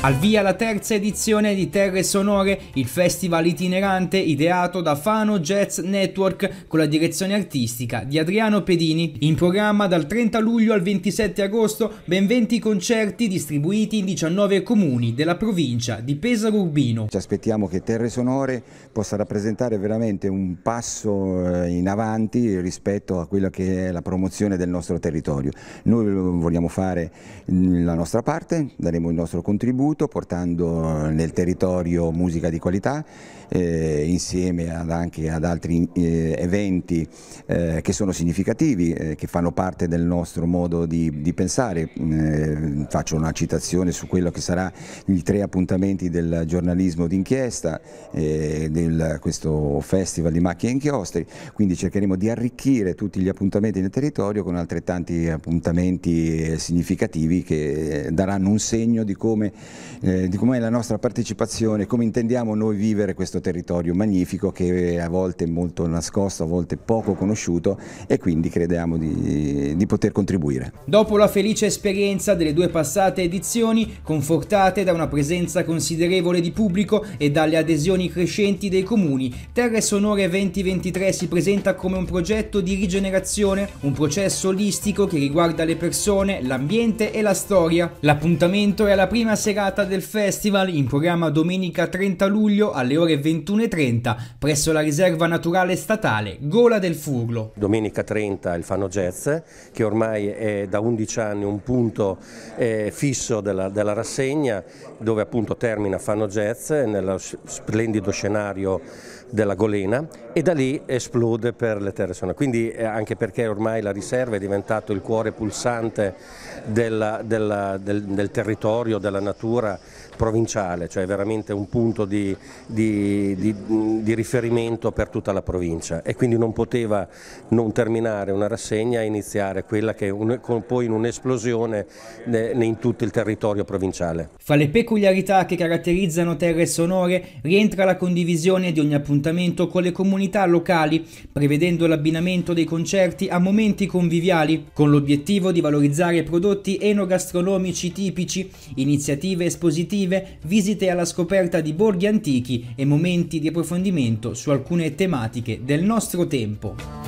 Al via la terza edizione di Terre Sonore, il festival itinerante ideato da Fano Jazz Network con la direzione artistica di Adriano Pedini. In programma dal 30 luglio al 27 agosto ben 20 concerti distribuiti in 19 comuni della provincia di Pesaro Urbino. Ci aspettiamo che Terre Sonore possa rappresentare veramente un passo eh, in avanti rispetto a quella che è la promozione del nostro territorio. Noi vogliamo fare mm, la nostra parte, daremo il nostro contributo contributo portando nel territorio musica di qualità eh, insieme ad anche ad altri eh, eventi eh, che sono significativi, eh, che fanno parte del nostro modo di, di pensare. Mm, eh, faccio una citazione su quello che sarà i tre appuntamenti del giornalismo d'inchiesta, eh, del, questo festival di macchie e inchiostri, quindi cercheremo di arricchire tutti gli appuntamenti nel territorio con altrettanti appuntamenti eh, significativi che daranno un segno di come eh, di com'è la nostra partecipazione, come intendiamo noi vivere questo territorio magnifico che a volte è molto nascosto, a volte poco conosciuto e quindi crediamo di, di poter contribuire. Dopo la felice esperienza delle due passate edizioni, confortate da una presenza considerevole di pubblico e dalle adesioni crescenti dei comuni, Terre Sonore 2023 si presenta come un progetto di rigenerazione, un processo olistico che riguarda le persone, l'ambiente e la storia. L'appuntamento è alla prima serata serata del festival in programma domenica 30 luglio alle ore 21.30 presso la riserva naturale statale Gola del Furlo. Domenica 30 il Fano Jazz che ormai è da 11 anni un punto eh, fisso della, della, rassegna dove appunto termina Fano Jazz nello splendido scenario della Golena e da lì esplode per le terre sonore. Quindi eh, anche perché ormai la riserva è diventato il cuore pulsante della, della, del, del territorio, della natura cultura provinciale, cioè veramente un punto di, di, di, di, riferimento per tutta la provincia e quindi non poteva non terminare una rassegna e iniziare quella che un, con, poi in un'esplosione in tutto il territorio provinciale. Fra le peculiarità che caratterizzano Terre Sonore rientra la condivisione di ogni appuntamento con le comunità locali, prevedendo l'abbinamento dei concerti a momenti conviviali, con l'obiettivo di valorizzare prodotti enogastronomici tipici, iniziative espositive, visite alla scoperta di borghi antichi e momenti di approfondimento su alcune tematiche del nostro tempo.